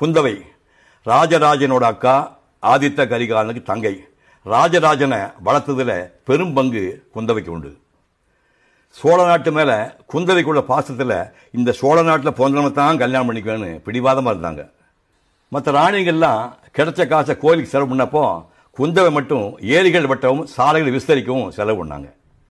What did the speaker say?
குந்தவை ராஜராஜனோட அக்கா ஆதித்த கரிகாலனுக்கு தங்கை ராஜராஜனை வளர்த்ததில் பெரும் பங்கு குந்தவைக்கு உண்டு சோழ நாட்டு மேலே குந்தவைக்குள்ள பாசத்தில் இந்த சோழ நாட்டில் போன்றவங்க தான் கல்யாணம் பண்ணிக்கணும்னு பிடிவாதமாக இருந்தாங்க மற்ற ராணிகள்லாம் கிடைச்ச காசை கோயிலுக்கு செலவு பண்ணப்போ குந்தவை மட்டும் ஏரிகள் வட்டவும் சாலைகளை விஸ்தரிக்கவும் செலவு பண்ணாங்க